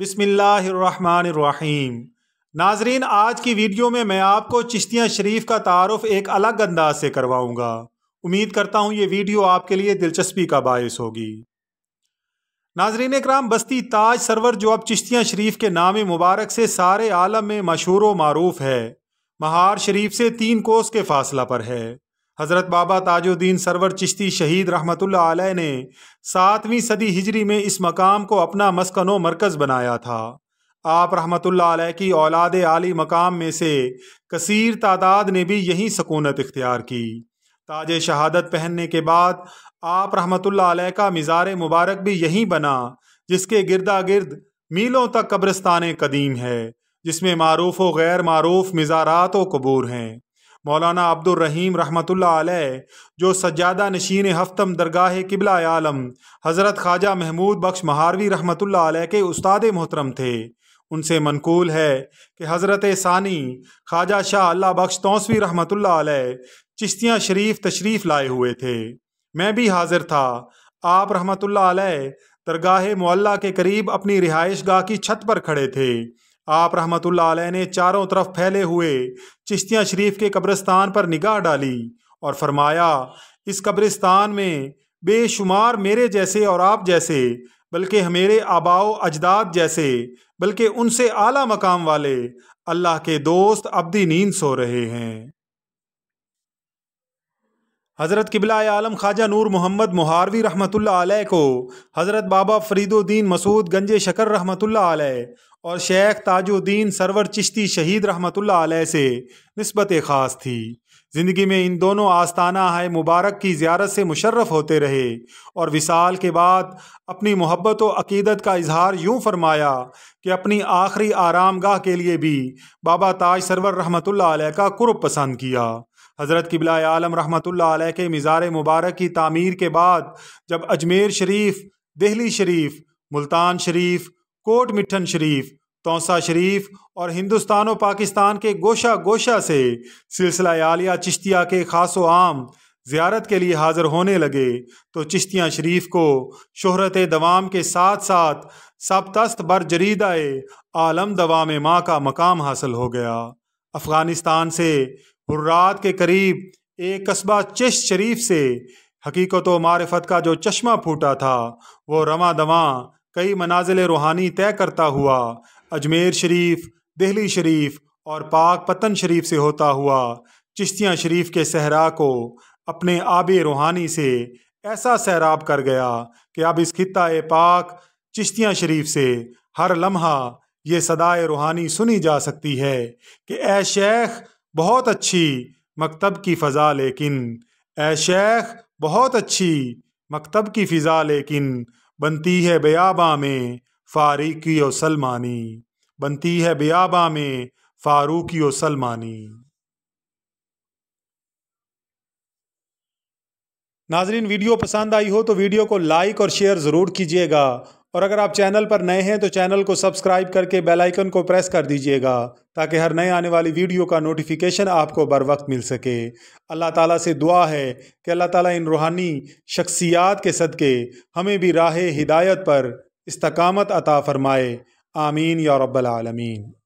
बिसमीम नाजरीन आज की वीडियो में मैं आपको चिश्तियाँ शरीफ का तारफ़ एक अलग अंदाज से करवाऊँगा उम्मीद करता हूँ ये वीडियो आपके लिए दिलचस्पी का बायस होगी नाजरीन कराम बस्ती ताज सरवर जो अब चिश्तियाँ शरीफ के नाम मुबारक से सारे आलम में मशहूर व मरूफ है महार शरीफ से तीन कोस के फासला पर है हज़रत बाबा ताजुद्दीन सरवर चिश्ती शहीद रहमतुल्ला आलह ने सातवीं सदी हिजरी में इस मकाम को अपना मस्कन व मरकज़ बनाया था आप रहमतुल्ला आलह की औलाद आली मकाम में से कसीर तादाद ने भी यही सकूनत इख्तियार की ताज शहादत पहनने के बाद आप रहमतुल्ला आलै का मज़ार मुबारक भी यहीं बना जिसके गिरदा गिर्द मीलों तक कब्रस्तान कदीम है जिसमें मरूफ व गैर मरूफ मज़ारात व कबूर हैं मौलाना अब्दुल रहीम रहमतुल्ला अलैह जो सज्जादा नशीन हफ्तम दरगाह किबला आलम हज़रत ख्वाजा महमूद बख्श महारवी रहमत अलैह के उस्ताद मोहतरम थे उनसे मनकूल है कि हज़रत सानी ख्वाजा शाह अल्लाह बख्श तोसवी रहमतुल्ला अलैह चिश्तियाँ शरीफ तशरीफ़ लाए हुए थे मैं भी हाजिर था आप रहमतुल्ला अलैह दरगाह मुल्ला के करीब अपनी रिहाइश गाह की छत पर खड़े थे आप रहमतुल्लाह ने चारों तरफ फैले हुए चिश्तिया शरीफ के कब्रिस्तान पर निगाह डाली और फरमाया इस कब्रिस्तान में बेशुमार मेरे जैसे और आप जैसे बल्कि हमेरे आबाओ अजदाद जैसे बल्कि उनसे आला मकाम वाले अल्लाह के दोस्त अबदी नींद सो रहे हैं हज़रत किबला आलम ख्वाजा नूर मोहम्मद मुहारवी रहमत अलैह को हज़रत बाबा फरीदुद्दीन मसूद गंजे शकर रहमतुल्लाह अलैह और शेख ताजुद्दीन सरवर चिश्ती शहीद रहमत आल से नस्बत ख़ास थी ज़िंदगी में इन दोनों आस्ताना है मुबारक की ज्यारत से मुशर्रफ होते रहे और विसाल के बाद अपनी मोहब्बत व अकीदत का इजहार यूँ फरमाया कि अपनी आखिरी आराम गाह के लिए भी बाबा ताज सरवर रहमत अलैह का कुरब पसंद किया हज़रत किबला आलम रहमतुल्ल के मज़ार मुबारक की तामीर के बाद जब अजमेर शरीफ दिल्ली शरीफ मुल्तान शरीफ कोट मिठन शरीफ तोसा शरीफ और हिंदुस्तान और पाकिस्तान के गोशा गोशा से सिलसिला आलिया चिश्तिया के खासो आम ज़्यारत के लिए हाज़िर होने लगे तो चिश्तिया शरीफ को शहरत दवाम के साथ साथ सबतस्त बर जरीदाए आलम दवाम माँ का मकाम हासिल हो गया अफ़गानिस्तान से हुर्रात के करीब एक कस्बा चिश्त शरीफ से हकीकत व मारफत का जो चश्मा फूटा था वो रवा दवा कई मनाजिल रूहानी तय करता हुआ अजमेर शरीफ दिल्ली शरीफ और पाक पतन शरीफ से होता हुआ चिश्तियाँ शरीफ के सहरा को अपने आब रूहानी से ऐसा सैराब कर गया कि अब इस खिता पाक चिश्तियाँ शरीफ से हर लम्हा ये सदाए रूहानी सुनी जा सकती है कि ए शेख बहुत अच्छी मकतब की फ़ा लेकिन ए शेख बहुत अच्छी मकतब की फ़िज़ा लेकिन बनती है बयाबा में फारूकी और सलमानी बनती है बयाबा में फारूकी और सलमानी नाजरीन वीडियो पसंद आई हो तो वीडियो को लाइक और शेयर ज़रूर कीजिएगा और अगर आप चैनल पर नए हैं तो चैनल को सब्सक्राइब करके बेल आइकन को प्रेस कर दीजिएगा ताकि हर नए आने वाली वीडियो का नोटिफिकेशन आपको बर वक्त मिल सके अल्लाह ताला से दुआ है कि अल्लाह ताला इन रूहानी शख्सियात के सदक़े हमें भी राह हिदायत पर इस्तकामत अता फ़रमाए आमीन या रब्बल आलमीन